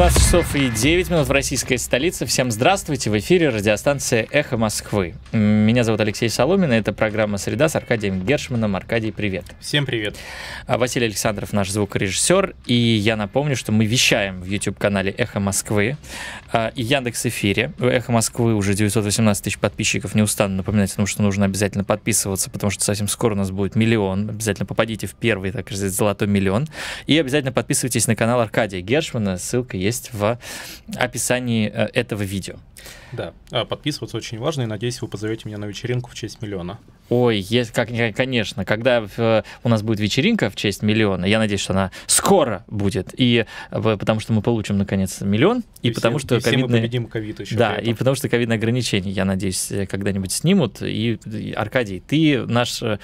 16 часов и 9 минут в российской столице. Всем здравствуйте. В эфире радиостанция «Эхо Москвы». Меня зовут Алексей Соломин. Это программа «Среда» с Аркадием Гершманом. Аркадий, привет. Всем привет. А, Василий Александров, наш звукорежиссер. И я напомню, что мы вещаем в YouTube-канале «Эхо Москвы» а, и Яндекс Эфире. У «Эхо Москвы» уже 918 тысяч подписчиков. Не устану напоминать о том, что нужно обязательно подписываться, потому что совсем скоро у нас будет миллион. Обязательно попадите в первый, так сказать, золотой миллион. И обязательно подписывайтесь на канал Аркадия Гершмана. Ссылка есть есть в описании э, этого видео. Да, а, подписываться очень важно, и надеюсь, вы позовете меня на вечеринку в честь миллиона. Ой, есть, как, э, конечно, когда э, у нас будет вечеринка в честь миллиона, я надеюсь, что она скоро будет, и э, потому что мы получим наконец миллион, и, и потому что и ковидные... все мы победим ковид еще. Да, и потому что ковидные ограничения, я надеюсь, э, когда-нибудь снимут. И, и Аркадий, ты наш э,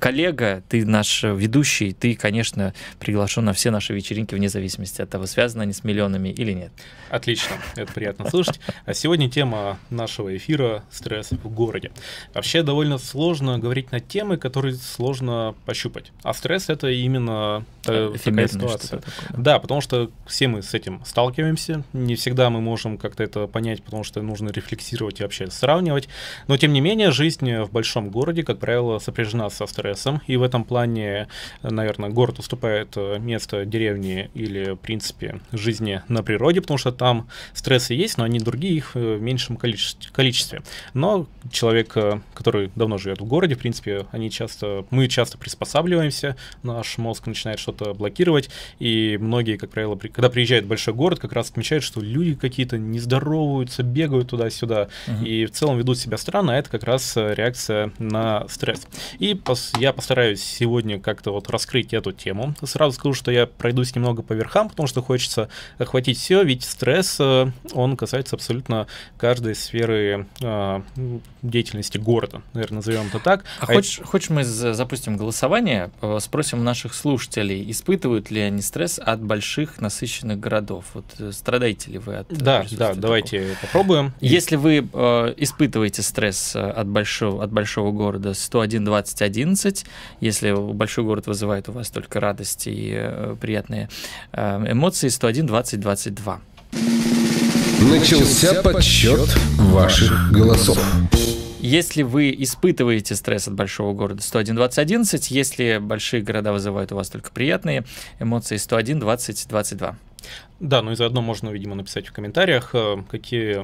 коллега, ты наш ведущий, ты, конечно, приглашен на все наши вечеринки вне зависимости от того, связаны они с миллионами или нет. Отлично, это приятно слушать. А сегодня тема нашего эфира «Стресс в городе». Вообще довольно сложно сложно говорить на темы, которые сложно пощупать. А стресс — это именно э, такая ситуация. Такое, да. да, потому что все мы с этим сталкиваемся. Не всегда мы можем как-то это понять, потому что нужно рефлексировать и вообще сравнивать. Но, тем не менее, жизнь в большом городе, как правило, сопряжена со стрессом. И в этом плане, наверное, город уступает э, место деревни или, в принципе, жизни на природе, потому что там стрессы есть, но они другие, их э, в меньшем количестве. Но человек, который давно живет живет в городе, в принципе, они часто, мы часто приспосабливаемся, наш мозг начинает что-то блокировать, и многие, как правило, при, когда приезжают в большой город, как раз отмечают, что люди какие-то не здороваются, бегают туда-сюда, угу. и в целом ведут себя странно, а это как раз э, реакция на стресс. И пос, я постараюсь сегодня как-то вот раскрыть эту тему. Сразу скажу, что я пройдусь немного по верхам, потому что хочется охватить все, ведь стресс, э, он касается абсолютно каждой сферы э, деятельности города, наверное, назовем это так. А, а хочешь, это... хочешь мы запустим голосование, э, спросим наших слушателей, испытывают ли они стресс от больших насыщенных городов? Вот э, страдаете ли вы от э, Да, да, давайте попробуем. Если вы э, испытываете стресс от большого, от большого города 101 20 11, если большой город вызывает у вас только радость и э, приятные э, эмоции, 101 20 22. Начался подсчет ваших голосов. Если вы испытываете стресс от большого города 101 20 11, если большие города вызывают у вас только приятные эмоции 101 20 22. Да, ну и заодно можно, видимо, написать в комментариях, э, какие,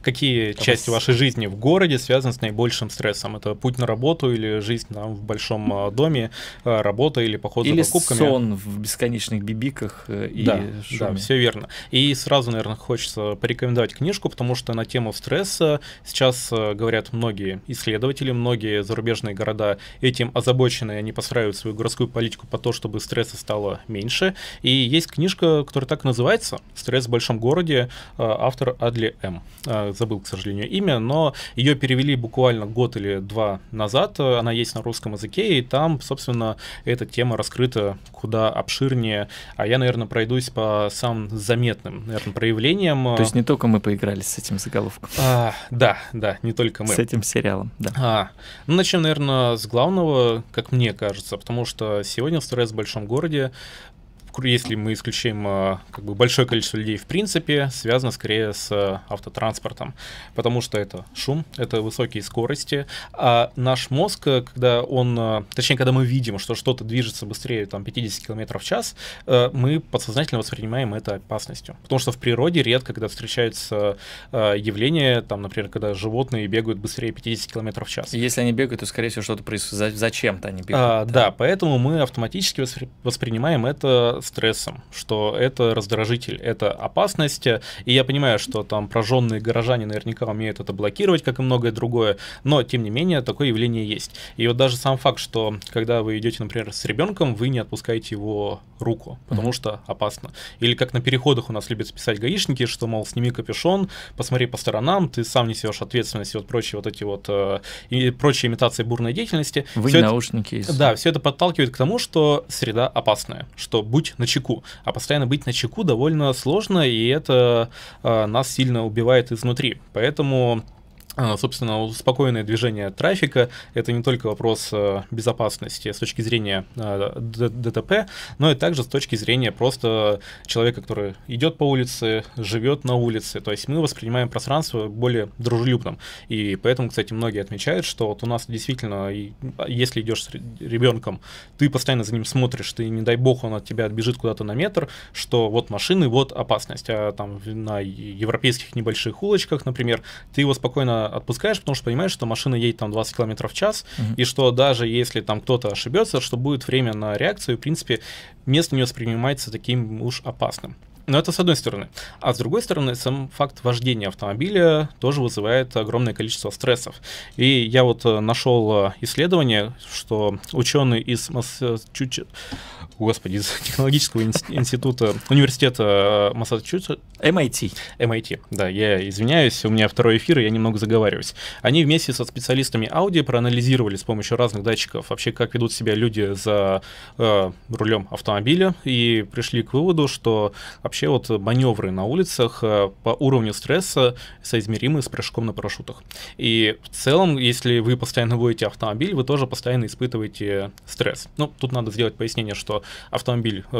какие а части вас... вашей жизни в городе связаны с наибольшим стрессом. Это путь на работу или жизнь там, в большом э, доме, э, работа или поход или за покупками. сон в бесконечных бибиках и да, шуме. Да, все верно. И сразу, наверное, хочется порекомендовать книжку, потому что на тему стресса сейчас говорят многие исследователи, многие зарубежные города этим озабочены, они постраивают свою городскую политику по то, чтобы стресса стало меньше. И есть книжка, который так и называется «Стресс в большом городе», э, автор Адли М. Э, забыл, к сожалению, имя, но ее перевели буквально год или два назад, э, она есть на русском языке, и там, собственно, эта тема раскрыта куда обширнее, а я, наверное, пройдусь по самым заметным, наверное, проявлениям. То есть не только мы поиграли с этим заголовком. А, да, да, не только мы. С этим сериалом, да. А, ну, начнем, наверное, с главного, как мне кажется, потому что сегодня «Стресс в большом городе» если мы исключим э, как бы большое количество людей в принципе, связано скорее с э, автотранспортом, потому что это шум, это высокие скорости, а наш мозг, э, когда он, точнее, когда мы видим, что что-то движется быстрее там 50 км в час, мы подсознательно воспринимаем это опасностью, потому что в природе редко, когда встречаются явления, там, например, когда животные бегают быстрее 50 км в час. Если они бегают, то, скорее всего, что-то происходит, зачем-то они бегают. А, да? да, поэтому мы автоматически воспринимаем это под стрессом, что это раздражитель, это опасность. И я понимаю, что там прожженные горожане наверняка умеют это блокировать, как и многое другое, но тем не менее такое явление есть. И вот даже сам факт, что когда вы идете, например, с ребенком, вы не отпускаете его руку, потому mm-hmm. что опасно. Или как на переходах у нас любят списать гаишники, что, мол, сними капюшон, посмотри по сторонам, ты сам несешь ответственность и вот прочие вот эти вот э, и прочие имитации бурной деятельности. Вы все наушники. Это, да, все это подталкивает к тому, что среда опасная, что будь быть на чеку. А постоянно быть на чеку довольно сложно, и это э, нас сильно убивает изнутри. Поэтому а, собственно, спокойное движение трафика — это не только вопрос э, безопасности с точки зрения э, ДТП, но и также с точки зрения просто человека, который идет по улице, живет на улице. То есть мы воспринимаем пространство более дружелюбным. И поэтому, кстати, многие отмечают, что вот у нас действительно, если идешь с ребенком, ты постоянно за ним смотришь, ты, не дай бог, он от тебя отбежит куда-то на метр, что вот машины, вот опасность. А там на европейских небольших улочках, например, ты его спокойно отпускаешь, потому что понимаешь, что машина едет там 20 км в час, угу. и что даже если там кто-то ошибется, что будет время на реакцию, и, в принципе, место не воспринимается таким уж опасным. Но это с одной стороны. А с другой стороны, сам факт вождения автомобиля тоже вызывает огромное количество стрессов. И я вот э, нашел э, исследование, что ученые из Массачусетс... Господи, из технологического института, университета э, Массачусетс... MIT. MIT, да, я извиняюсь, у меня второй эфир, и я немного заговариваюсь. Они вместе со специалистами Audi проанализировали с помощью разных датчиков вообще, как ведут себя люди за э, рулем автомобиля, и пришли к выводу, что вообще вот маневры на улицах э, по уровню стресса соизмеримы с прыжком на парашютах. И в целом, если вы постоянно водите автомобиль, вы тоже постоянно испытываете стресс. Ну, тут надо сделать пояснение, что автомобиль э,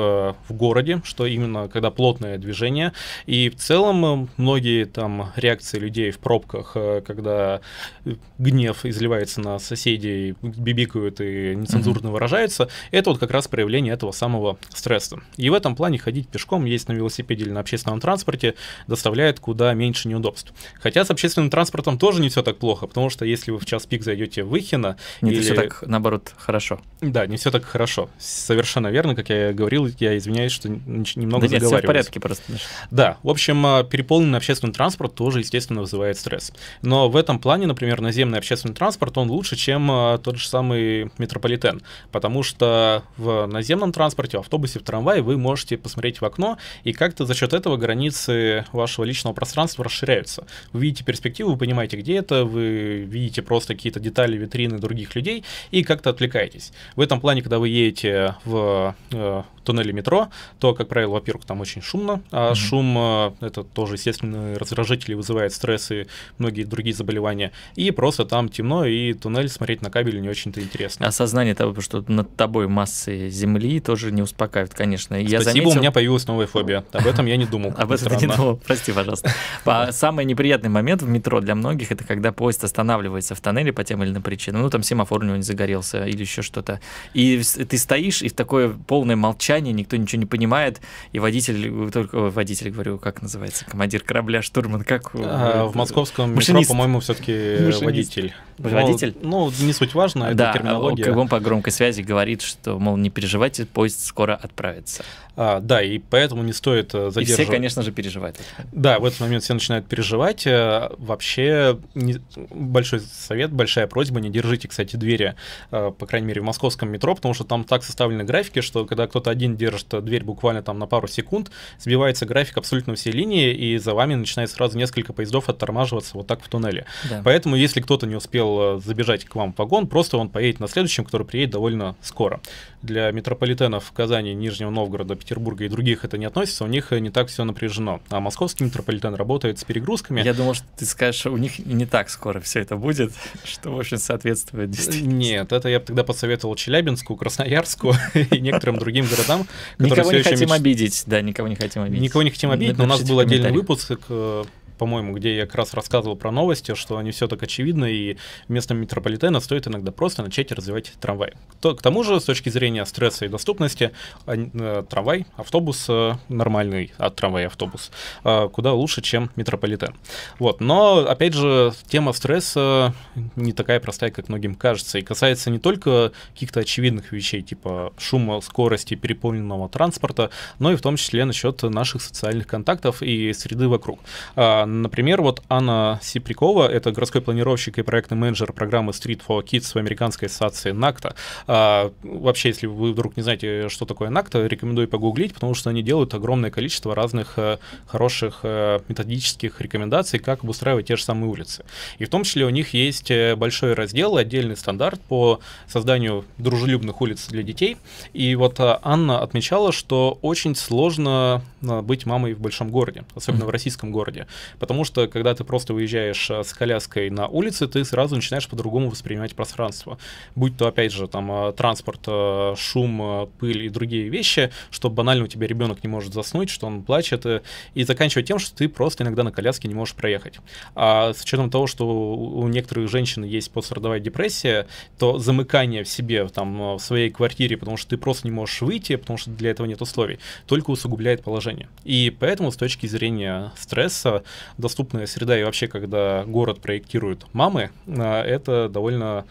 в городе, что именно когда плотное движение. И в целом э, многие там реакции людей в пробках, э, когда э, гнев изливается на соседей, бибикают и нецензурно выражаются, это вот как раз проявление этого самого стресса. И в этом плане ходить пешком, есть на велосипеде или на общественном транспорте, доставляет куда меньше неудобств. Хотя с общественным транспортом тоже не все так плохо, потому что если вы в час пик зайдете в Выхино... не или... все так, наоборот, хорошо. Да, не все так хорошо. Совершенно верно, как я говорил, я извиняюсь, что немного да нет, все в порядке просто. Да, в общем, а, переполненный общественный транспорт тоже, естественно, вызывает стресс. Но в этом плане, например, наземный общественный транспорт, он лучше, чем а, тот же самый метрополитен, потому что в наземном транспорте, в автобусе, в трамвае вы можете посмотреть в окно и как-то за счет этого границы вашего личного пространства расширяются. Вы видите перспективу, вы понимаете, где это, вы видите просто какие-то детали, витрины других людей и как-то отвлекаетесь. В этом плане, когда вы едете в э, туннеле метро, то, как правило, во-первых, там очень шумно, а mm-hmm. шум э, это тоже, естественно, раздражители вызывает стресс и многие другие заболевания, и просто там темно, и туннель смотреть на кабель не очень-то интересно. Осознание того, что над тобой массы земли тоже не успокаивает, конечно. Я Спасибо, заметил... у меня появилась новая фобия. Нет, об этом я не думал. Об этом ты не думал, прости, пожалуйста. А самый неприятный момент в метро для многих, это когда поезд останавливается в тоннеле по тем или иным причинам, ну там семафор у него не загорелся или еще что-то. И ты стоишь, и такое полное молчание, никто ничего не понимает, и водитель, э, только водитель, говорю, как называется, командир корабля, штурман, как? Э, а, в э, московском метро, по-моему, все-таки водитель. Водитель? Ну, ну, не суть важно, это терминология. Да, он по громкой связи говорит, что, мол, не переживайте, поезд скоро отправится. А, да, и поэтому не стоит стоит задерживать. Э, и все, конечно же, переживают. Да, в этот момент все начинают переживать. Э, вообще, не... большой совет, большая просьба, не держите, кстати, двери, э, по крайней мере, в московском метро, потому что там так составлены графики, что когда кто-то один держит дверь буквально там на пару секунд, сбивается график абсолютно все линии, и за вами начинает сразу несколько поездов оттормаживаться вот так в туннеле. Да. Поэтому, если кто-то не успел забежать к вам в вагон, просто он поедет на следующем, который приедет довольно скоро. Для метрополитенов Казани, Нижнего Новгорода, Петербурга и других это не относится, офиса у них э, не так все напряжено. А московский метрополитен работает с перегрузками. Я думал, что ты скажешь, что у них не так скоро все это будет, что, в общем, соответствует действительности. Нет, это я бы тогда посоветовал Челябинску, Красноярску и некоторым другим городам. Никого не хотим обидеть, да, никого не хотим обидеть. Никого не хотим обидеть, но у нас был отдельный выпуск э, по-моему, где я как раз рассказывал про новости, что они все так очевидно, и вместо метрополитена стоит иногда просто начать развивать трамвай. То, к тому же, с точки зрения стресса и доступности, э, трамвай, автобус э, нормальный, а трамвай автобус э, куда лучше, чем метрополитен. Вот, но, опять же, тема стресса не такая простая, как многим кажется, и касается не только каких-то очевидных вещей, типа шума, скорости, переполненного транспорта, но и в том числе насчет наших социальных контактов и среды вокруг. А, Например, вот Анна Сиприкова – это городской планировщик и проектный менеджер программы Street for Kids в американской ассоциации НАКТА. А, вообще, если вы вдруг не знаете, что такое НАКТА, рекомендую погуглить, потому что они делают огромное количество разных э, хороших э, методических рекомендаций, как обустраивать те же самые улицы. И в том числе у них есть э, большой раздел, отдельный стандарт по созданию дружелюбных улиц для детей. И вот э, Анна отмечала, что очень сложно э, быть мамой в большом городе, особенно mm-hmm. в российском городе, Потому что, когда ты просто выезжаешь а, с коляской на улице, ты сразу начинаешь по-другому воспринимать пространство. Будь то, опять же, там а, транспорт, а, шум, пыль и другие вещи, что банально у тебя ребенок не может заснуть, что он плачет, э, и заканчивая тем, что ты просто иногда на коляске не можешь проехать. А с учетом того, что у некоторых женщин есть пострадовая депрессия, то замыкание в себе, там, в своей квартире, потому что ты просто не можешь выйти, потому что для этого нет условий, только усугубляет положение. И поэтому с точки зрения стресса доступная среда и вообще, когда город проектируют мамы, а, это довольно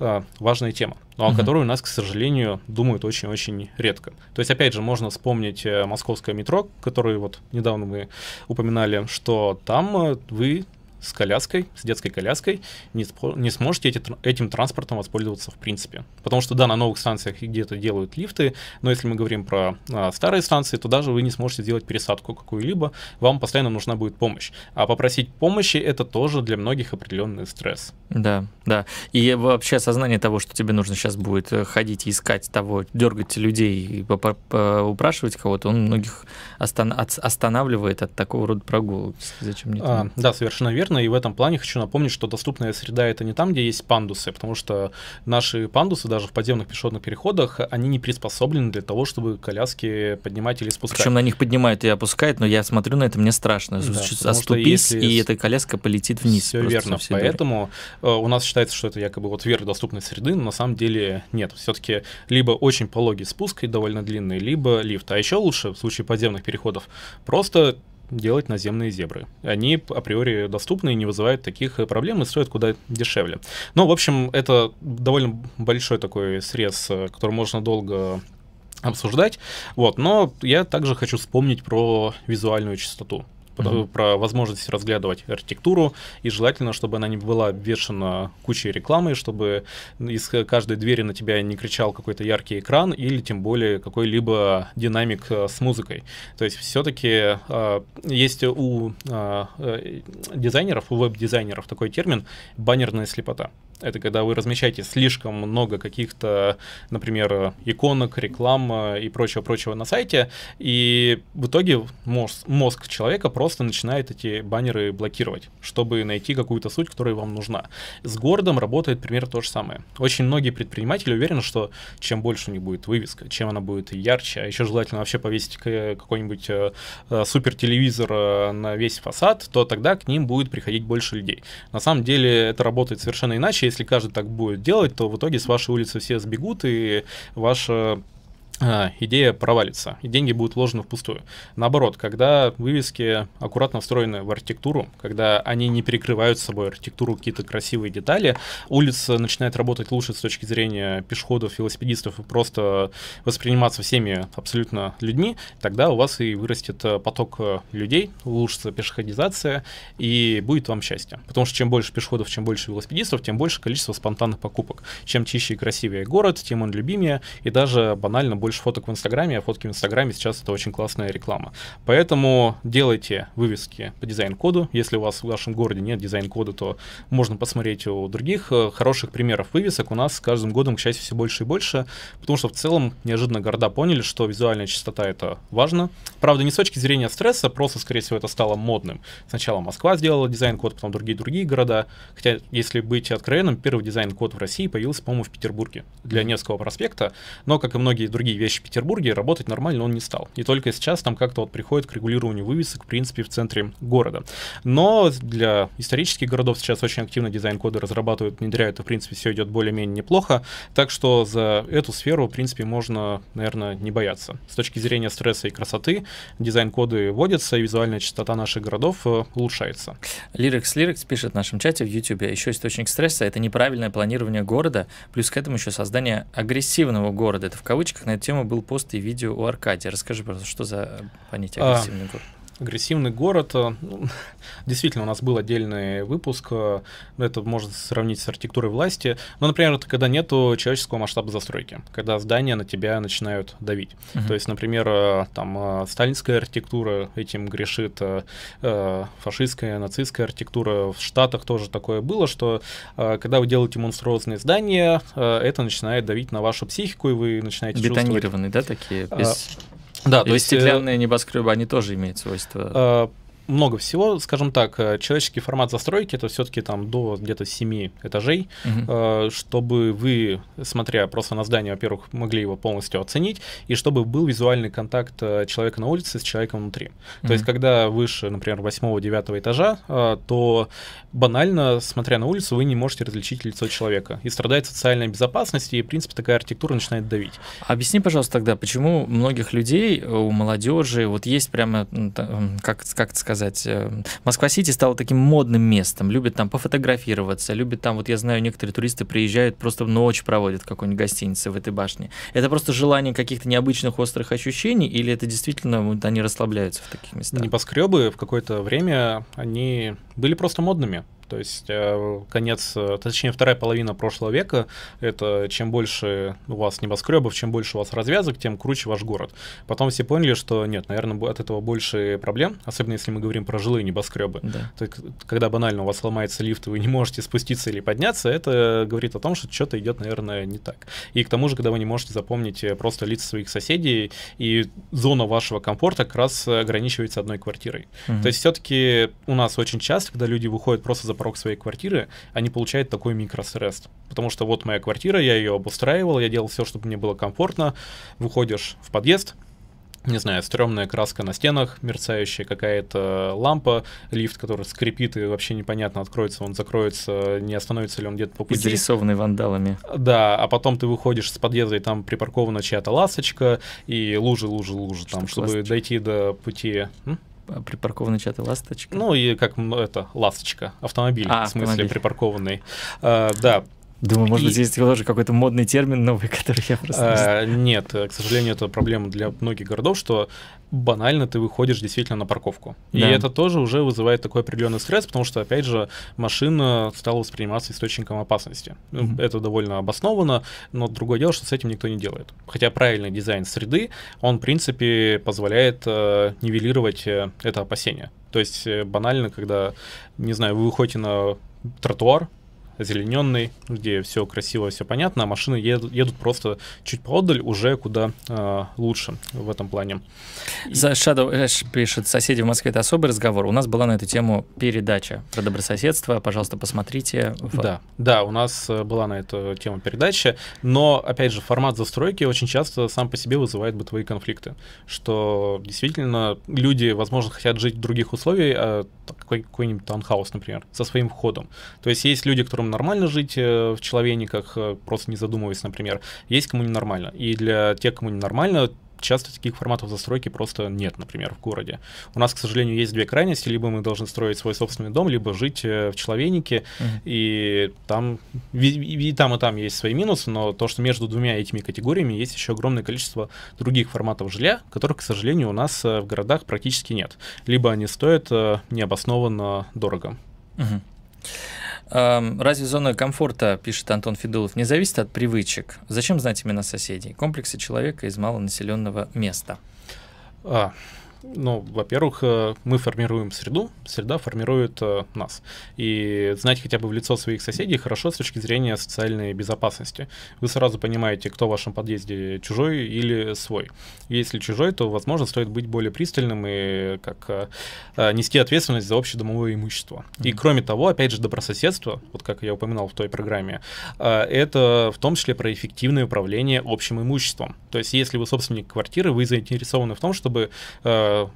а, важная тема, но угу. о которой у нас, к сожалению, думают очень-очень редко. То есть, опять же, можно вспомнить э, московское метро, которое вот недавно мы упоминали, что там э, вы с коляской, с детской коляской, не, спо- не сможете эти, этим транспортом воспользоваться в принципе. Потому что, да, на новых станциях где-то делают лифты, но если мы говорим про а, старые станции, то даже вы не сможете сделать пересадку какую-либо, вам постоянно нужна будет помощь. А попросить помощи — это тоже для многих определенный стресс. Да, да. И вообще осознание того, что тебе нужно сейчас будет э, ходить и искать того, дергать людей и упрашивать кого-то, он многих останавливает от такого рода прогулок. Зачем мне А, да, совершенно верно важно, и в этом плане хочу напомнить, что доступная среда — это не там, где есть пандусы, потому что наши пандусы даже в подземных пешеходных переходах, они не приспособлены для того, чтобы коляски поднимать или спускать. Причем на них поднимают и опускают, но я смотрю на это, мне страшно. Да, Оступись, и эта коляска полетит вниз. Все верно, поэтому дури. Э, у нас считается, что это якобы вот вверх доступной среды, но на самом деле нет. Все-таки либо очень пологий спуск и довольно длинный, либо лифт. А еще лучше в случае подземных переходов просто делать наземные зебры. Они априори доступны и не вызывают таких э, проблем и стоят куда дешевле. Но, в общем, это довольно большой такой срез, э, который можно долго обсуждать. Вот, но я также хочу вспомнить про визуальную частоту mm-hmm. про возможность разглядывать архитектуру, и желательно, чтобы она не была обвешена кучей рекламы, чтобы из каждой двери на тебя не кричал какой-то яркий экран или тем более какой-либо динамик э, с музыкой. То есть все-таки э, есть у э, дизайнеров, у веб-дизайнеров такой термин «баннерная слепота». Это когда вы размещаете слишком много каких-то, например, иконок, реклам э, и прочего-прочего на сайте, и в итоге мозг, мозг человека просто начинает эти баннеры блокировать, чтобы найти какую-то суть, которая вам нужна. С городом работает примерно то же самое. Очень многие предприниматели уверены, что чем больше у них будет вывеска, чем она будет ярче, а еще желательно вообще повесить какой-нибудь э, э, супер телевизор на весь фасад, то тогда к ним будет приходить больше людей. На самом деле это работает совершенно иначе, если каждый так будет делать, то в итоге с вашей улицы все сбегут, и ваша а, идея провалится, и деньги будут вложены впустую. Наоборот, когда вывески аккуратно встроены в архитектуру, когда они не перекрывают с собой архитектуру какие-то красивые детали, улица начинает работать лучше с точки зрения пешеходов, велосипедистов и просто восприниматься всеми абсолютно людьми, тогда у вас и вырастет э, поток э, людей, улучшится пешеходизация, и будет вам счастье. Потому что чем больше пешеходов, чем больше велосипедистов, тем больше количество спонтанных покупок. Чем чище и красивее город, тем он любимее, и даже банально больше больше фоток в Инстаграме, а фотки в Инстаграме сейчас это очень классная реклама. Поэтому делайте вывески по дизайн-коду. Если у вас в вашем городе нет дизайн-кода, то можно посмотреть у других э, хороших примеров вывесок. У нас с каждым годом, к счастью, все больше и больше, потому что в целом неожиданно города поняли, что визуальная чистота это важно. Правда, не с точки зрения стресса, просто, скорее всего, это стало модным. Сначала Москва сделала дизайн-код, потом другие-другие города. Хотя, если быть откровенным, первый дизайн-код в России появился, по-моему, в Петербурге для Невского проспекта. Но, как и многие другие вещи в Петербурге, работать нормально он не стал. И только сейчас там как-то вот приходит к регулированию вывесок, в принципе, в центре города. Но для исторических городов сейчас очень активно дизайн-коды разрабатывают, внедряют, и, в принципе, все идет более-менее неплохо. Так что за эту сферу, в принципе, можно, наверное, не бояться. С точки зрения стресса и красоты, дизайн-коды вводятся, и визуальная частота наших городов э, улучшается. Лирикс Лирикс пишет в нашем чате в YouTube, еще источник стресса — это неправильное планирование города, плюс к этому еще создание агрессивного города. Это в кавычках на это тему был пост и видео у Аркадия. Расскажи, просто, что за понятие а, агрессивный а, город? Агрессивный город. Э, ну, действительно, у нас был отдельный выпуск. Э, это можно сравнить с архитектурой власти. Но, например, это когда нету человеческого масштаба застройки, когда здания на тебя начинают давить. Uh-huh. То есть, например, э, там сталинская архитектура этим грешит, фашистская, нацистская архитектура. В Штатах тоже такое было, что когда вы делаете монструозные здания, это начинает давить на вашу психику, и вы начинаете Бетонированные, чувствовать... да, такие? А, без... Да, Или то есть э, стеклянные небоскребы, они тоже имеют свойство. Э, много всего, скажем так, э, человеческий формат застройки это все-таки там до где-то 7 этажей, угу. чтобы вы, смотря просто на здание, во-первых, могли его полностью оценить, и чтобы был визуальный контакт э, человека на улице с человеком внутри. Угу. То есть, когда выше, например, 8-9 этажа, то банально, смотря на улицу, вы не можете различить лицо человека. И страдает социальная безопасность, и, в принципе, такая архитектура начинает давить. Объясни, пожалуйста, тогда, почему многих людей, у молодежи, вот есть прямо, как, как сказать, сказать, э, Москва-Сити стала таким модным местом, любят там пофотографироваться, любят там, вот я знаю, некоторые туристы приезжают, просто ночь проводят в какой-нибудь гостинице в этой башне. Это просто желание каких-то необычных острых ощущений, или это действительно вот, они расслабляются в таких местах? Небоскребы в какое-то время, они были просто модными. То есть э, конец, э, точнее вторая половина прошлого века, это чем больше у вас небоскребов, чем больше у вас развязок, тем круче ваш город. Потом все поняли, что нет, наверное, от этого больше проблем, особенно если мы говорим про жилые небоскребы. Да. То есть, когда банально у вас ломается лифт, и вы не можете спуститься или подняться, это говорит о том, что что-то идет, наверное, не так. И к тому же, когда вы не можете запомнить э, просто лица своих соседей, и зона вашего комфорта как раз ограничивается одной квартирой. Угу. То есть все-таки у нас очень часто, когда люди выходят просто за порог своей квартиры, они получают такой микростресс. Потому что вот моя квартира, я ее обустраивал, я делал все, чтобы мне было комфортно. Выходишь в подъезд, не знаю, стрёмная краска на стенах, мерцающая какая-то лампа, лифт, который скрипит и вообще непонятно, откроется он, закроется, не остановится ли он где-то по пути. Изрисованный вандалами. Да, а потом ты выходишь с подъезда, и там припаркована чья-то ласочка, и лужи, лужи, лужи, Что там, чтобы ласточка? дойти до пути... М? А, припаркованный чат и ласточка. Ну и как это, ласточка, автомобиль, а, в смысле автомобиль. припаркованный. А, да, Думаю, может и... быть, есть тоже какой-то модный термин новый, который я просто... Э, нет, э, к сожалению, это проблема для многих городов, что банально ты выходишь действительно на парковку. И это тоже уже вызывает такой определенный стресс, потому что, опять же, машина стала восприниматься источником опасности. Ну, это довольно обоснованно, но другое дело, что с этим никто не делает. Хотя правильный дизайн среды, он, в принципе, позволяет э, нивелировать это опасение. То есть банально, когда, не знаю, вы выходите на тротуар, озелененный, где все красиво, все понятно, а машины едут, едут просто чуть поодаль, уже куда э, лучше в этом плане. За Shadow Ash пишет, соседи в Москве — это особый разговор. У нас была на эту тему передача про добрососедство. Пожалуйста, посмотрите. В... Да, да, у нас э, была на эту тему передача, но, опять же, формат застройки очень часто сам по себе вызывает бытовые конфликты, что действительно люди, возможно, хотят жить в других условиях, а какой-нибудь таунхаус, например, со своим входом. То есть есть люди, которым нормально жить э, в человениках, э, просто не задумываясь, например, есть кому ненормально. И для тех, кому ненормально, часто таких форматов застройки просто нет, например, в городе. У нас, к сожалению, есть две крайности. Либо мы должны строить свой собственный дом, либо жить э, в человейнике. Mm-hmm. И там и, и там, и там есть свои минусы, но то, что между двумя этими категориями есть еще огромное количество других форматов жилья, которых, к сожалению, у нас в городах практически нет. Либо они стоят необоснованно дорого. Mm-hmm. Разве зона комфорта, пишет Антон Федулов, не зависит от привычек? Зачем знать имена соседей? Комплексы человека из малонаселенного места. А, ну, во-первых, э, мы формируем среду, среда формирует э, нас. И знать хотя бы в лицо своих соседей хорошо с точки зрения социальной безопасности. Вы сразу понимаете, кто в вашем подъезде чужой или свой. Если чужой, то, возможно, стоит быть более пристальным и как э, нести ответственность за общедомовое имущество. Mm-hmm. И кроме того, опять же, добрососедство, вот как я упоминал в той программе, это в том числе про эффективное управление общим имуществом. То есть, если вы собственник квартиры, вы заинтересованы в том, чтобы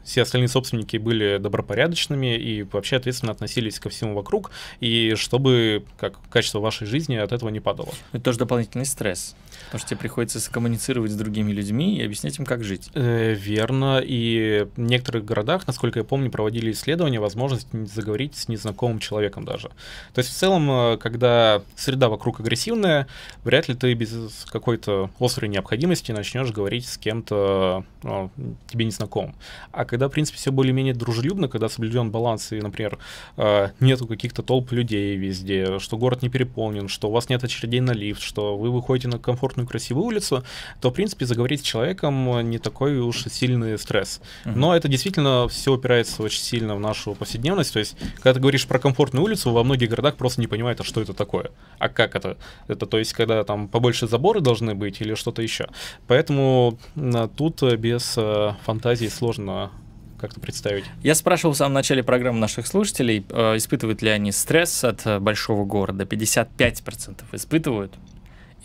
все остальные собственники были добропорядочными и вообще ответственно относились ко всему вокруг, и чтобы как качество вашей жизни от этого не падало. Это тоже дополнительный стресс. Потому что тебе приходится коммуницировать с другими людьми и объяснять им, как жить. Э, верно. И в некоторых городах, насколько я помню, проводили исследования возможность заговорить с незнакомым человеком даже. То есть в целом, э, когда среда вокруг агрессивная, вряд ли ты без какой-то острой необходимости начнешь говорить с кем-то ну, тебе незнакомым. А когда, в принципе, все более-менее дружелюбно, когда соблюден баланс и, например, э, нету каких-то толп людей везде, что город не переполнен, что у вас нет очередей на лифт, что вы выходите на комфорт комфортную, красивую улицу, то, в принципе, заговорить с человеком не такой уж сильный стресс. Uh-huh. Но это действительно все упирается очень сильно в нашу повседневность. То есть, когда ты говоришь про комфортную улицу, во многих городах просто не понимают, а что это такое, а как это. Это то есть, когда там побольше заборы должны быть или что-то еще. Поэтому а, тут э, без э, фантазии сложно как-то представить. Я спрашивал в самом начале программы наших слушателей, э, испытывают ли они стресс от э, большого города. 55% испытывают,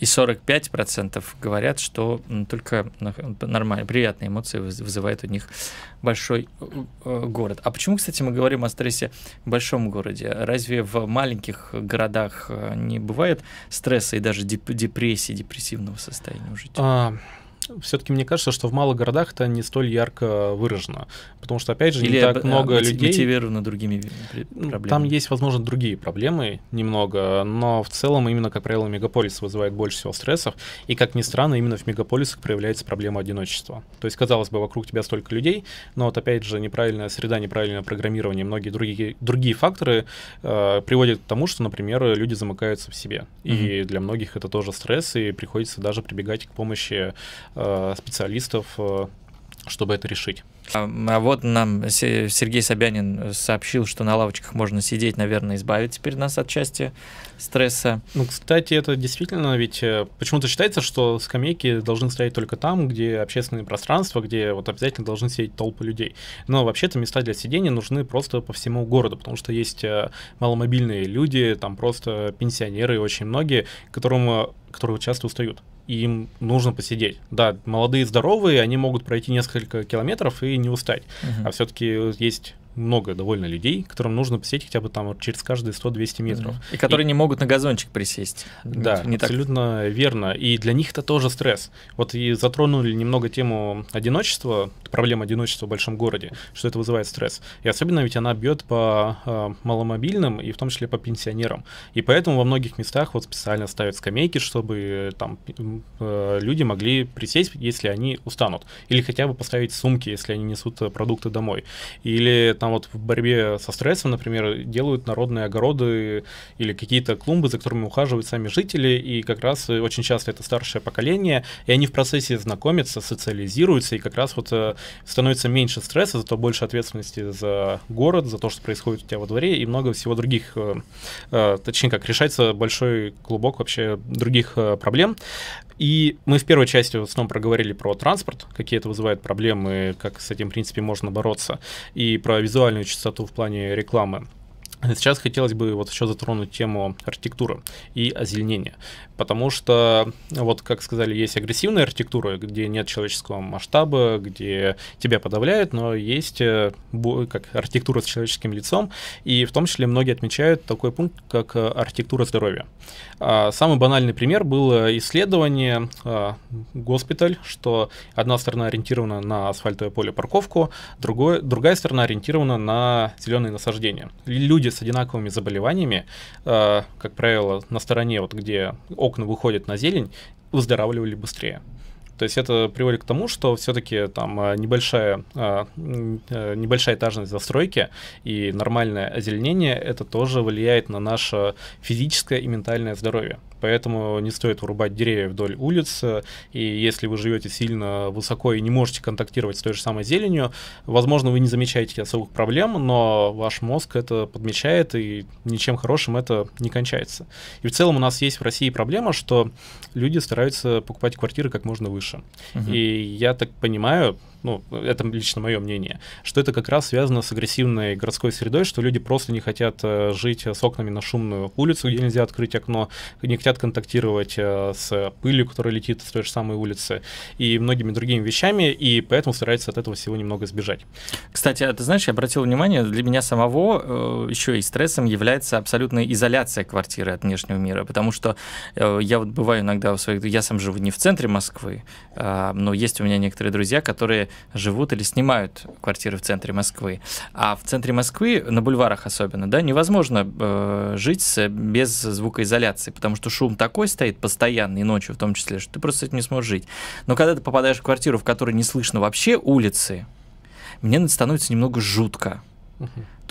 и 45% говорят, что только нормально, приятные эмоции вызывает у них большой э, город. А почему, кстати, мы говорим о стрессе в большом городе? Разве в маленьких городах э, не бывает стресса и даже деп депрессии, депрессивного состояния у жителей? А, все-таки мне кажется, что в малых городах это не столь ярко выражено, потому что, опять же, Или не так много об, людей... мотивировано другими ну, проблемами. Там есть, возможно, другие проблемы немного, но в целом именно, как правило, мегаполис вызывает больше всего стрессов, и, как ни странно, именно в мегаполисах проявляется проблема одиночества. То есть, казалось бы, вокруг тебя столько людей, но вот, опять же, неправильная среда, неправильное программирование, многие другие, другие факторы э, приводят к тому, что, например, люди замыкаются в себе, mm-hmm. и для многих это тоже стресс, и приходится даже прибегать к помощи э, Э, специалистов, э, чтобы это решить. А, а вот нам Сергей Собянин сообщил, что на лавочках можно сидеть, наверное, избавить теперь нас от части стресса. Ну, кстати, это действительно, ведь э, почему-то считается, что скамейки должны стоять только там, где общественные пространства, где вот обязательно должны сидеть толпы людей. Но вообще-то места для сидения нужны просто по всему городу, потому что есть маломобильные люди, там просто пенсионеры очень многие, которым, которые часто устают им нужно посидеть. Да, молодые, здоровые, они могут пройти несколько километров и не устать. Угу. А все-таки есть много довольно людей, которым нужно посетить хотя бы там через каждые 100-200 метров. И которые и... не могут на газончик присесть. Да, не абсолютно так. верно. И для них это тоже стресс. Вот и затронули немного тему одиночества, проблем одиночества в большом городе, что это вызывает стресс. И особенно ведь она бьет по э, маломобильным и в том числе по пенсионерам. И поэтому во многих местах вот специально ставят скамейки, чтобы там э, люди могли присесть, если они устанут. Или хотя бы поставить сумки, если они несут э, продукты домой. Или там вот в борьбе со стрессом, например, делают народные огороды или какие-то клумбы, за которыми ухаживают сами жители, и как раз э, очень часто это старшее поколение, и они в процессе знакомятся, социализируются, и как раз вот э, становится меньше стресса, зато больше ответственности за город, за то, что происходит у тебя во дворе, и много всего других, э, точнее как, решается большой клубок вообще других проблем. И мы в первой части в основном проговорили про транспорт, какие это вызывает проблемы, как с этим, в принципе, можно бороться, и про визуальную частоту в плане рекламы. Сейчас хотелось бы вот еще затронуть тему архитектуры и озеленения. Потому что, вот как сказали, есть агрессивная архитектура, где нет человеческого масштаба, где тебя подавляют, но есть э, как архитектура с человеческим лицом, и в том числе многие отмечают такой пункт, как э, архитектура здоровья. А, самый банальный пример было э, исследование госпиталь, что одна сторона ориентирована на асфальтовое поле парковку, другой, другая сторона ориентирована на зеленые насаждения. Люди с одинаковыми заболеваниями, как правило, на стороне, вот где окна выходят на зелень, выздоравливали быстрее. То есть это приводит к тому, что все-таки там э, небольшая, э, э, небольшая этажность застройки и нормальное озеленение, это тоже влияет на наше физическое и ментальное здоровье поэтому не стоит вырубать деревья вдоль улиц, и если вы живете сильно высоко и не можете контактировать с той же самой зеленью, возможно, вы не замечаете особых проблем, но ваш мозг это подмечает, и ничем хорошим это не кончается. И в целом у нас есть в России проблема, что люди стараются покупать квартиры как можно выше. Угу. И я так понимаю, ну, это лично мое мнение, что это как раз связано с агрессивной городской средой, что люди просто не хотят э, жить э, с окнами на шумную улицу, где нельзя открыть окно, не хотят контактировать э, с пылью, которая летит с той же самой улицы, и многими другими вещами, и поэтому стараются от этого всего немного сбежать. Кстати, а ты знаешь, я обратил внимание, для меня самого еще и стрессом является абсолютная изоляция квартиры от внешнего мира, потому что я вот бываю иногда у своих... Я сам живу не в центре Москвы, а, но есть у меня некоторые друзья, которые живут или снимают квартиры в центре Москвы. А в центре Москвы, на бульварах особенно, да, невозможно э, жить без звукоизоляции, потому что шум такой стоит постоянный, ночью в том числе, что ты просто с не сможешь жить. Но когда ты попадаешь в квартиру, в которой не слышно вообще улицы, мне становится немного жутко.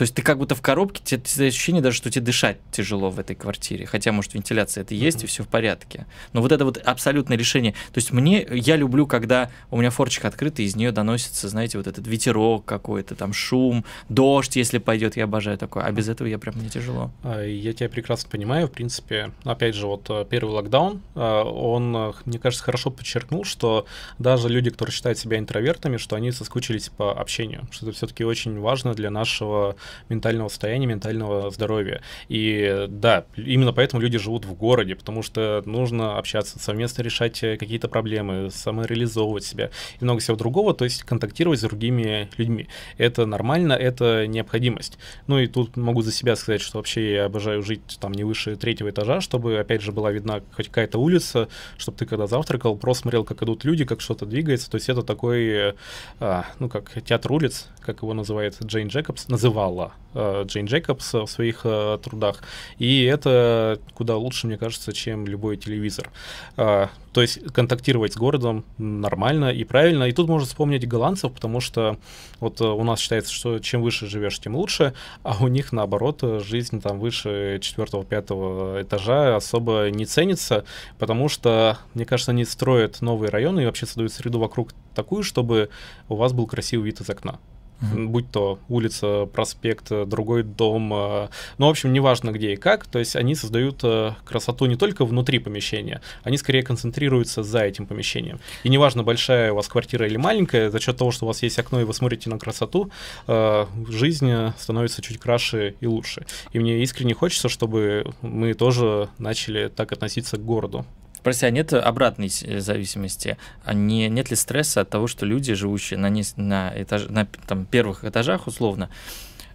То есть ты как будто в коробке, тебе, ощущение даже, что тебе дышать тяжело в этой квартире. Хотя, может, вентиляция это есть, и все в порядке. Но вот это вот абсолютное решение. То есть мне, я люблю, когда у меня форчик открыт, и из нее доносится, знаете, вот этот ветерок какой-то, там шум, дождь, если пойдет, я обожаю такое. А без этого я прям мне тяжело. А, я тебя прекрасно понимаю, в принципе. Опять же, вот э, первый локдаун, э, он, э, мне кажется, хорошо подчеркнул, что даже люди, которые считают себя интровертами, что они соскучились по общению, что это все-таки очень важно для нашего ментального состояния, ментального здоровья. И да, именно поэтому люди живут в городе, потому что нужно общаться, совместно решать э, какие-то проблемы, самореализовывать себя и много всего другого, то есть контактировать с другими людьми. Это нормально, это необходимость. Ну и тут могу за себя сказать, что вообще я обожаю жить там не выше третьего этажа, чтобы, опять же, была видна хоть какая-то улица, чтобы ты когда завтракал, просто смотрел, как идут люди, как что-то двигается. То есть это такой, э, а, ну как театр улиц, как его называет Джейн Джекобс, называл мало э, Джейн Джейкобс в своих э, трудах. И это куда лучше, мне кажется, чем любой телевизор. Э, то есть контактировать с городом нормально и правильно. И тут можно вспомнить голландцев, потому что вот у нас считается, что чем выше живешь, тем лучше, а у них наоборот жизнь там выше четвертого пятого этажа особо не ценится, потому что, мне кажется, они строят новые районы и вообще создают среду вокруг такую, чтобы у вас был красивый вид из окна mm-hmm. будь то улица, проспект, другой дом, э, ну, в общем, неважно где и как, то есть они создают э, красоту не только внутри помещения, они скорее концентрируются за этим помещением. И неважно, большая у вас квартира или маленькая, за счет того, что у вас есть окно и вы смотрите на красоту, э, жизнь становится чуть краше и лучше. И мне искренне хочется, чтобы мы тоже начали так относиться к городу. Спроси, а нет обратной э, зависимости? А не, нет ли стресса от того, что люди, живущие на, низ, на, этаж, на там, первых этажах условно,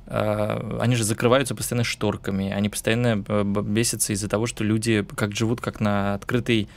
а, они же закрываются постоянно шторками, они постоянно э, бесятся из-за того, что люди как живут как на открытой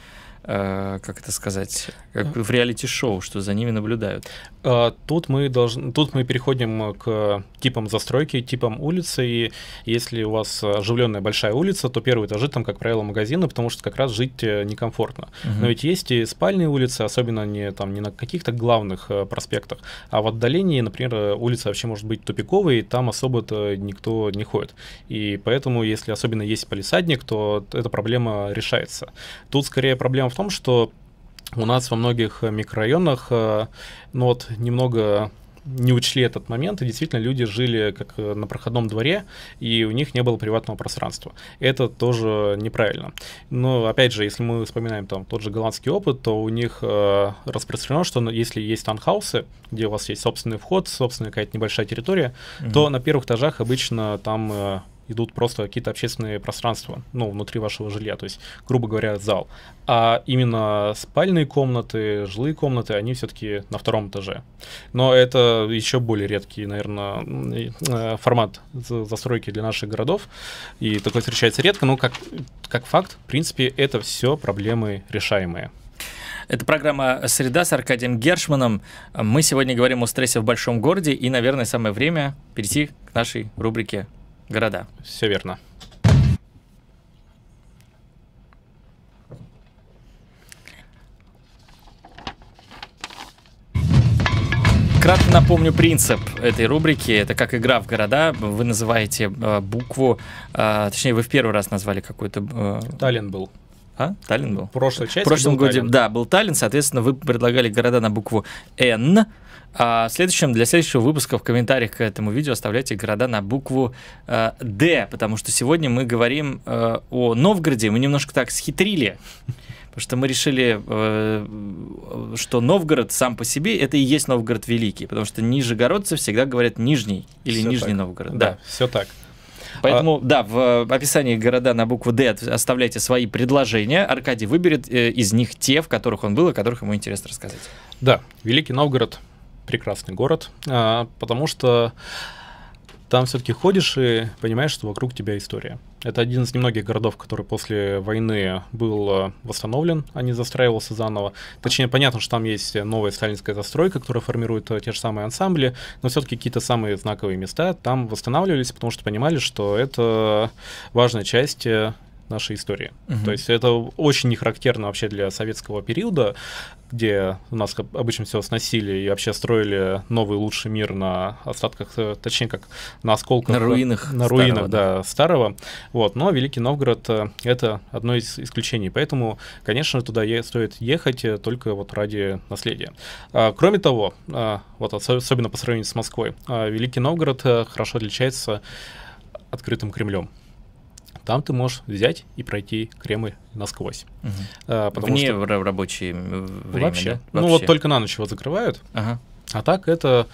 Э, как это сказать, как в реалити-шоу, что за ними наблюдают. Э, тут мы, должны, тут мы переходим к типам застройки, типам улицы, и если у вас оживленная большая улица, то первые этажи там, как правило, магазины, потому что как раз жить э, некомфортно. Угу. Но ведь есть и спальные улицы, особенно не, там, не на каких-то главных проспектах, а в отдалении, например, улица вообще может быть тупиковой, и там особо-то никто не ходит. И поэтому, если особенно есть полисадник, то эта проблема решается. Тут скорее проблема в том, что у нас во многих э, микрорайонах, э, ну вот немного не учли этот момент, и действительно люди жили как э, на проходном дворе, и у них не было приватного пространства. Это тоже неправильно. Но, опять же, если мы вспоминаем там тот же голландский опыт, то у них э, распространено, что если есть танхаусы, где у вас есть собственный вход, собственная какая-то небольшая территория, mm-hmm. то на первых этажах обычно там э, идут просто какие-то общественные пространства, ну, внутри вашего жилья, то есть, грубо говоря, зал. А именно спальные комнаты, жилые комнаты, они все-таки на втором этаже. Но это еще более редкий, наверное, э, формат застройки для наших городов, и такое встречается редко, но как, как факт, в принципе, это все проблемы решаемые. Это программа «Среда» с Аркадием Гершманом. Мы сегодня говорим о стрессе в большом городе, и, наверное, самое время перейти к нашей рубрике Города. Все верно. Кратко напомню принцип этой рубрики. Это как игра в города. Вы называете э, букву, э, точнее, вы в первый раз назвали какую-то... Э... Таллин был. А? Таллин был? В прошлой части В прошлом году, да, был Таллин. Соответственно, вы предлагали города на букву «Н». А следующем, для следующего выпуска в комментариях к этому видео оставляйте города на букву э, «Д», потому что сегодня мы говорим э, о Новгороде. Мы немножко так схитрили. Потому что мы решили, э, что Новгород сам по себе это и есть Новгород Великий, потому что нижегородцы всегда говорят Нижний или все Нижний так. Новгород. Да, да, все так. Поэтому, а... да, в описании города на букву «Д» оставляйте свои предложения. Аркадий выберет э, из них те, в которых он был, о которых ему интересно рассказать. Да, Великий Новгород — прекрасный город, а, потому что там все-таки ходишь и понимаешь, что вокруг тебя история. Это один из немногих городов, который после войны был э, восстановлен, а не застраивался заново. Точнее, понятно, что там есть новая сталинская застройка, которая формирует э, те же самые ансамбли, но все-таки какие-то самые знаковые места там восстанавливались, потому что понимали, что это важная часть э, нашей истории. Угу. То есть это очень не характерно вообще для советского периода где у нас обычно все сносили и вообще строили новый лучший мир на остатках, э, точнее как на осколках. На руинах. На старого, руинах, да. да, старого. Вот, но Великий Новгород э, это одно из исключений, поэтому, конечно, туда е- стоит ехать э, только вот ради наследия. А, кроме того, а, вот особенно по сравнению с Москвой, а, Великий Новгород хорошо отличается открытым Кремлем там ты можешь взять и пройти кремы насквозь. Угу. А, Вне что... рабочее время, Вообще. Да? Вообще. Ну вот только на ночь его закрывают, ага. а так это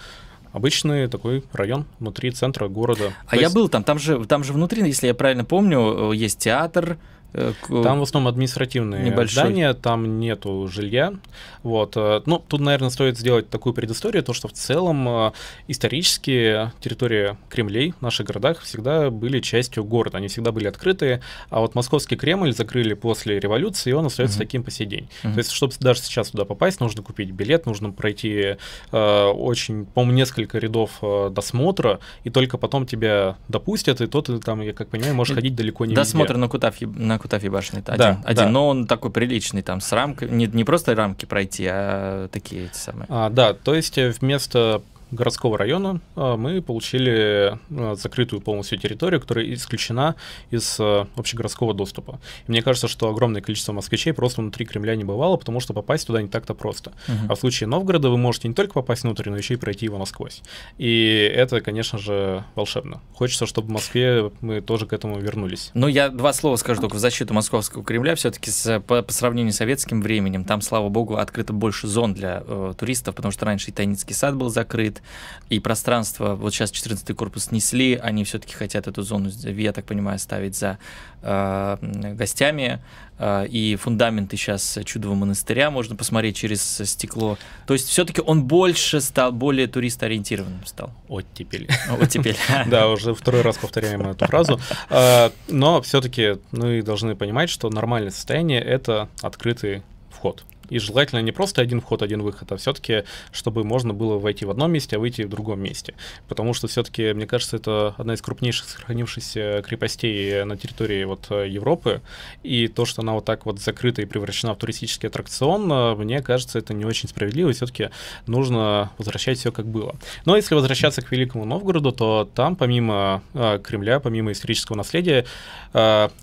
обычный такой район внутри центра города. А То я есть... был там, там же, там же внутри, если я правильно помню, э, есть театр, Э, э, там в основном административные небольшой. здания, там нету жилья. Вот. Э, но ну, тут, наверное, стоит сделать такую предысторию, то, что в целом исторически территории Кремлей в наших городах всегда были частью города, они всегда были открытые, а вот московский Кремль закрыли после революции, и он остается mm-hmm. таким по сей день. Mm-hmm. То есть, чтобы даже сейчас туда попасть, нужно купить билет, нужно пройти э, очень, по-моему, несколько рядов э, досмотра, и только потом тебя допустят, и то ты там, я как понимаю, можешь ходить далеко не Досмотр везде. на Кутафье, на Кутафи башни это да, один, да. один, но он такой приличный, там с рамкой, не, не просто рамки пройти, а такие эти самые. А, да, то есть э, вместо городского района а, мы получили а, закрытую полностью территорию, которая исключена из а, общегородского доступа. И мне кажется, что огромное количество москвичей просто внутри Кремля не бывало, потому что попасть туда не так-то просто. Угу. А в случае Новгорода вы можете не только попасть внутрь, но еще и пройти его насквозь. И это, конечно же, волшебно. Хочется, чтобы в Москве мы тоже к этому вернулись. Ну, я два слова скажу только в защиту московского Кремля. Все-таки по, по сравнению с советским временем, там, слава богу, открыто больше зон для э, туристов, потому что раньше и Тайницкий сад был закрыт, стоит, и пространство, вот сейчас 14 корпус снесли, они все-таки хотят эту зону, я так понимаю, ставить за э, гостями, э, и фундаменты сейчас чудового монастыря можно посмотреть через стекло. То есть все-таки он больше стал, более туристоориентированным стал. Оттепель. Оттепель. Да, уже второй раз повторяем эту фразу. Э, но все-таки мы должны понимать, что нормальное состояние — это открытый вход. И желательно не просто один вход, один выход, а все-таки, чтобы можно было войти в одном месте, а выйти в другом месте. Потому что все-таки, мне кажется, это одна из крупнейших сохранившихся крепостей на территории вот э, Европы. И то, что она вот так вот закрыта и превращена в туристический аттракцион, э, мне кажется, это не очень справедливо. И все-таки нужно возвращать все как было. Но если возвращаться к Великому Новгороду, то там помимо э, Кремля, помимо исторического наследия,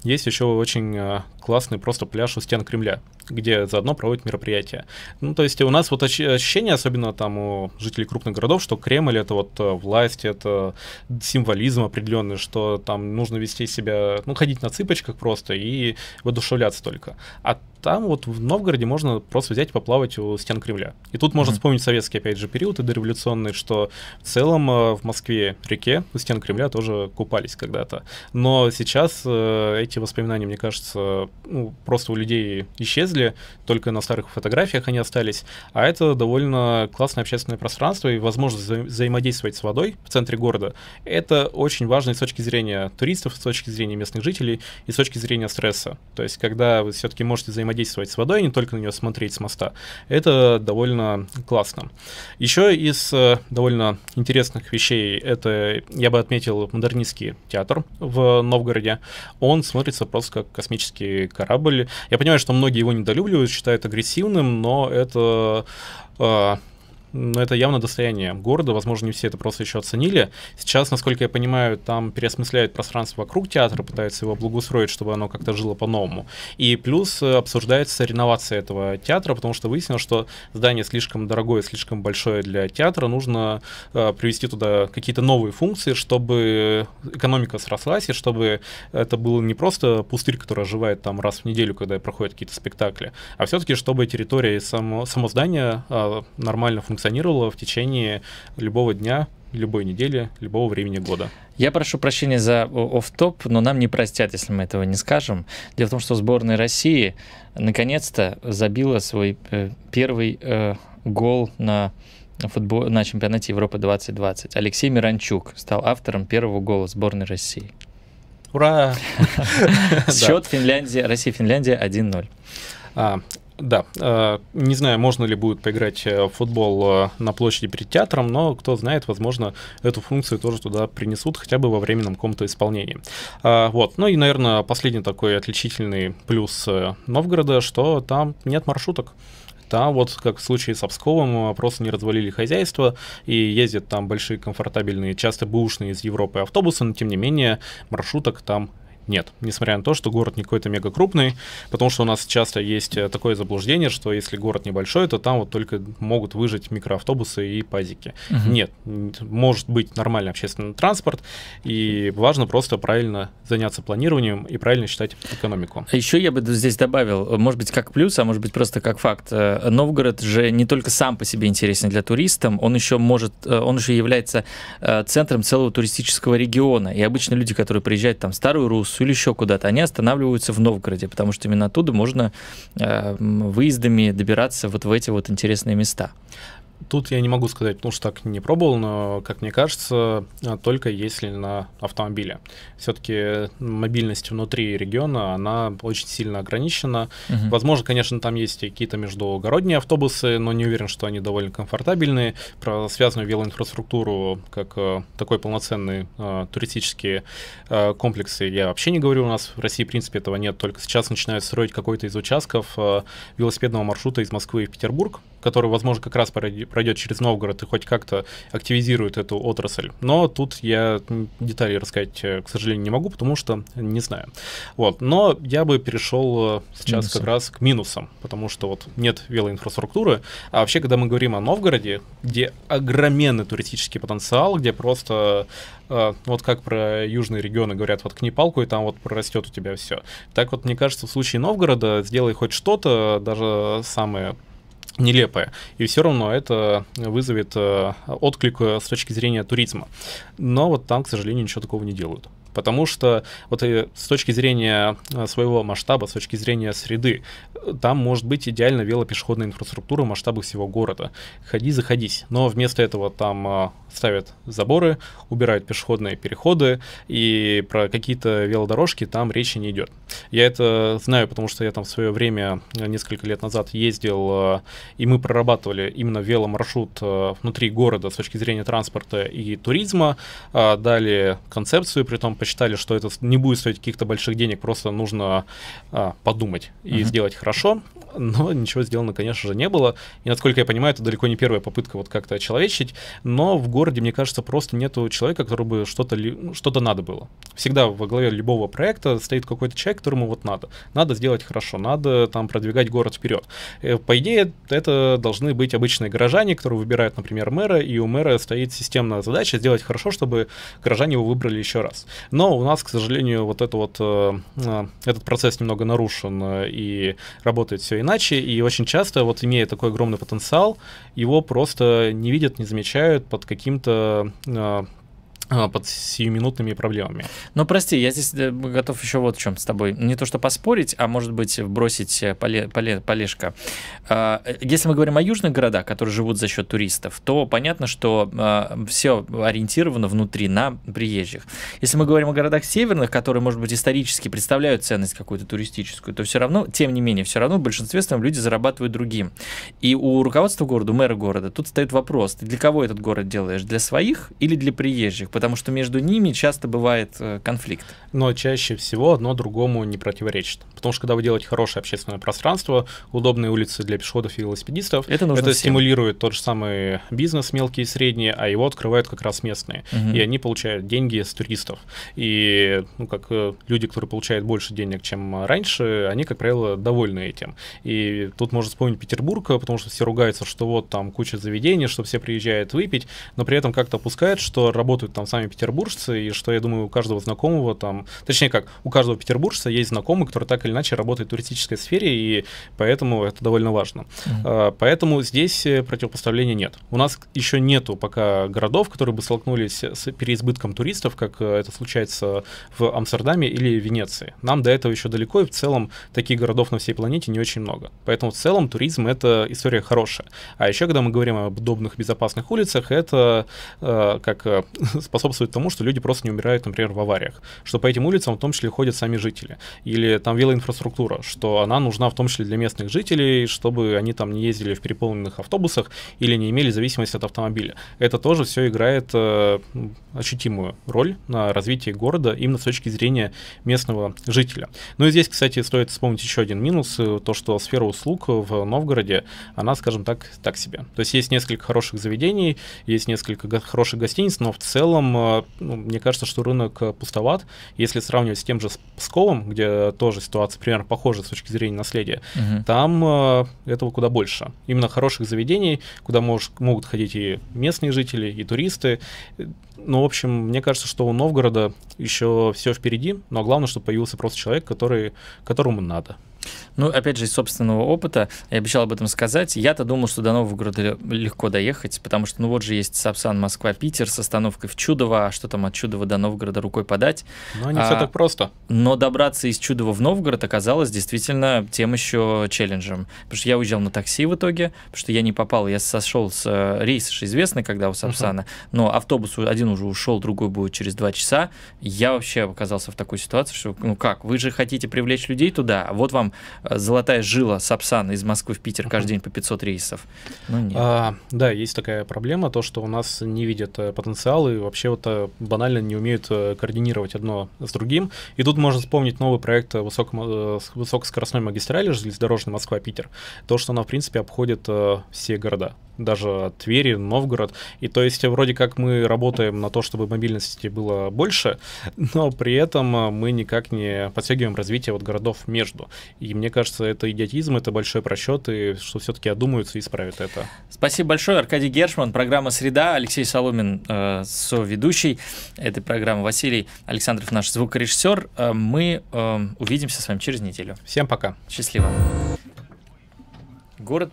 есть еще очень классный просто пляж у стен Кремля, где заодно проводят мероприятия. Ну, то есть у нас вот ощущение, особенно там у жителей крупных городов, что Кремль — это вот э, власть, это символизм определенный, что там нужно вести себя, ну, ходить на цыпочках просто и воодушевляться только. А там вот в Новгороде можно просто взять и поплавать у стен Кремля. И тут можно mm-hmm. вспомнить советский, опять же, период и дореволюционный, что в целом э, в Москве реке у стен Кремля тоже купались когда-то. Но сейчас э, эти воспоминания, мне кажется, ну, просто у людей исчезли, только на старых фотографиях они остались. А это довольно классное общественное пространство и возможность вза- взаимодействовать с водой в центре города. Это очень важно и с точки зрения туристов, с точки зрения местных жителей, и с точки зрения стресса. То есть, когда вы все-таки можете взаимодействовать взаимодействовать с водой, не только на нее смотреть с моста. Это довольно классно. Еще из э, довольно интересных вещей, это я бы отметил модернистский театр в Новгороде. Он смотрится просто как космический корабль. Я понимаю, что многие его недолюбливают, считают агрессивным, но это э, но это явно достояние города, возможно, не все это просто еще оценили. Сейчас, насколько я понимаю, там переосмысляют пространство вокруг театра, пытаются его благоустроить, чтобы оно как-то жило по-новому. И плюс э, обсуждается реновация этого театра, потому что выяснилось, что здание слишком дорогое, слишком большое для театра, нужно э, привести туда какие-то новые функции, чтобы экономика срослась, и чтобы это было не просто пустырь, который оживает там раз в неделю, когда проходят какие-то спектакли, а все-таки, чтобы территория и само, само здание э, нормально функционировали функционировала в течение любого дня, любой недели, любого времени года. Я прошу прощения за оф топ но нам не простят, если мы этого не скажем. Дело в том, что сборная России наконец-то забила свой э, первый э, гол на футбол, на чемпионате Европы 2020. Алексей Миранчук стал автором первого гола сборной России. Ура! Счет Финляндия, Россия-Финляндия 1-0. Да, э, не знаю, можно ли будет поиграть э, в футбол э, на площади перед театром, но кто знает, возможно, эту функцию тоже туда принесут хотя бы во временном каком-то исполнении. Вот, ну и, наверное, последний такой отличительный плюс Новгорода, что там нет маршруток. Там вот, как в случае с Обсковым, просто не развалили хозяйство, и ездят там большие комфортабельные, часто бэушные из Европы автобусы, но тем не менее маршруток там нет, несмотря на то, что город не какой-то мега крупный, потому что у нас часто есть э, такое заблуждение, что если город небольшой, то там вот только могут выжить микроавтобусы и пазики. Угу. Нет, может быть нормальный общественный транспорт, и важно просто правильно заняться планированием и правильно считать экономику. А еще я бы здесь добавил, может быть, как плюс, а может быть, просто как факт. Э, Новгород же не только сам по себе интересен для туристов, он еще может, э, он еще является центром целого туристического региона. И обычно люди, которые приезжают там в Старую Рус, Курсу или еще куда-то, они останавливаются в Новгороде, потому что именно оттуда можно э, выездами добираться вот в эти вот интересные места. Тут я не могу сказать, потому что так не пробовал, но, как мне кажется, а, только если на автомобиле. Все-таки мобильность внутри региона, она очень сильно ограничена. Угу. Возможно, конечно, там есть какие-то междугородние автобусы, но не уверен, что они довольно комфортабельные. Про связанную велоинфраструктуру, как э, такой полноценный э, туристические э, комплексы, я вообще не говорю. У нас в России, в принципе, этого нет. Только сейчас начинают строить какой-то из участков э, велосипедного маршрута из Москвы в Петербург, который, возможно, как раз пройдет через Новгород и хоть как-то активизирует эту отрасль. Но тут я детали рассказать, э, к сожалению, не могу, потому что не знаю. Вот. Но я бы перешел э, сейчас как раз к минусам, потому что вот нет велоинфраструктуры. А вообще, когда мы говорим о Новгороде, где огроменный туристический потенциал, где просто э, вот как про южные регионы говорят, вот к Непалку, и там вот прорастет у тебя все. Так вот, мне кажется, в случае Новгорода сделай хоть что-то, даже самое нелепое. И все равно это вызовет э, отклик э, с точки зрения туризма. Но вот там, к сожалению, ничего такого не делают. Потому что вот с точки зрения э, своего масштаба, с точки зрения среды, там может быть идеально велопешеходная инфраструктура в масштабах всего города. Ходи, заходись. Но вместо этого там э, ставят заборы, убирают пешеходные переходы, и про какие-то велодорожки там речи не идет. Я это знаю, потому что я там в свое время, э, несколько лет назад, ездил, и мы прорабатывали именно веломаршрут внутри города с точки зрения транспорта и туризма, дали концепцию, при том посчитали, что это не будет стоить каких-то больших денег, просто нужно а, подумать и угу. сделать хорошо но ничего сделано, конечно же, не было. И, насколько я понимаю, это далеко не первая попытка вот как-то очеловечить, но в городе, мне кажется, просто нету человека, которому бы что-то ну, что надо было. Всегда во главе любого проекта стоит какой-то человек, которому вот надо. Надо сделать хорошо, надо там продвигать город вперед. Э, по идее, это должны быть обычные горожане, которые выбирают, например, мэра, и у мэра стоит системная задача сделать хорошо, чтобы горожане его выбрали еще раз. Но у нас, к сожалению, вот это вот, э, э, этот процесс немного нарушен и работает все иначе, и очень часто, вот имея такой огромный потенциал, его просто не видят, не замечают под каким-то а, а, под сиюминутными проблемами. Ну, прости, я здесь э, готов еще вот в чем с тобой. Не то, что поспорить, а, может быть, бросить э, поле, поле, полежка. А, э, если мы говорим о южных городах, которые живут за счет туристов, то понятно, что а, все ориентировано внутри на приезжих. Если мы говорим о городах северных, которые, может быть, исторически представляют ценность какую-то туристическую, то все равно, тем не менее, все равно в большинстве своем люди зарабатывают другим. И у руководства города, у мэра города, тут стоит вопрос, ты для кого этот город делаешь? Для своих или для приезжих? потому что между ними часто бывает э, конфликт. Но чаще всего одно другому не противоречит. Потому что когда вы делаете хорошее общественное пространство, удобные улицы для пешеходов и велосипедистов, это, нужно это всем. стимулирует тот же самый бизнес мелкий и средний, а его открывают как раз местные. Угу. И они получают деньги с туристов. И ну, как э, люди, которые получают больше денег, чем раньше, они, как правило, довольны этим. И тут можно вспомнить Петербург, э, потому что все ругаются, что вот там куча заведений, что все приезжают выпить, но при этом как-то опускают, что работают там там сами петербуржцы, и что, я думаю, у каждого знакомого там, точнее как, у каждого петербуржца есть знакомый, который так или иначе работает в туристической сфере, и поэтому это довольно важно. Mm-hmm. Поэтому здесь э, противопоставления нет. У нас еще нету пока городов, которые бы столкнулись с переизбытком туристов, как э, это случается в Амстердаме или Венеции. Нам до этого еще далеко, и в целом таких городов на всей планете не очень много. Поэтому в целом туризм — это история хорошая. А еще, когда мы говорим об удобных, безопасных улицах, это, э, как э, способствует тому, что люди просто не умирают, например, в авариях, что по этим улицам в том числе ходят сами жители, или там велоинфраструктура, что она нужна в том числе для местных жителей, чтобы они там не ездили в переполненных автобусах или не имели зависимости от автомобиля. Это тоже все играет э, ощутимую роль на развитии города именно с точки зрения местного жителя. Ну и здесь, кстати, стоит вспомнить еще один минус, э, то, что сфера услуг в Новгороде, она, скажем так, так себе. То есть есть несколько хороших заведений, есть несколько хороших гостиниц, но в целом целом, э, ну, мне кажется, что рынок э, пустоват. Если сравнивать с тем же Псковым, где тоже ситуация примерно похожа с точки зрения наследия, угу. там э, этого куда больше. Именно хороших заведений, куда мож, могут ходить и местные жители, и туристы. Ну, в общем, мне кажется, что у Новгорода еще все впереди, но главное, чтобы появился просто человек, который, которому надо. Ну, опять же, из собственного опыта, я обещал об этом сказать, я-то думал, что до Новгорода легко доехать, потому что, ну, вот же есть Сапсан, Москва, Питер с остановкой в Чудово, а что там от Чудова до Новгорода рукой подать? Ну, не а, все так просто. Но добраться из Чудова в Новгород оказалось действительно тем еще челленджем, потому что я уезжал на такси в итоге, потому что я не попал, я сошел с рейса, э, рейс, же известный, когда у Сапсана, uh-huh. но автобус один уже ушел, другой будет через два часа, я вообще оказался в такой ситуации, что, ну как, вы же хотите привлечь людей туда, а вот вам Э, золотая жила Сапсан из Москвы в Питер каждый день по 500 рейсов. Ну, нет. А, да, есть такая проблема, то, что у нас не видят э, потенциал и вообще вот э, банально не умеют координировать одно с другим. И тут можно вспомнить новый проект высоко, высокоскоростной магистрали железнодорожной Москва-Питер. То, что она, в принципе, обходит все города даже Твери, Новгород. И то есть вроде как мы работаем на то, чтобы мобильности было больше, но при этом а, мы никак не подтягиваем развитие вот городов между. И мне кажется, это идиотизм, это большой просчет, и что все-таки одумаются и исправят это. Спасибо большое, Аркадий Гершман, программа «Среда», Алексей Соломин, э, соведущий этой программы, Василий Александров, наш звукорежиссер. Э, мы э, увидимся с вами через неделю. Всем пока. Счастливо. Город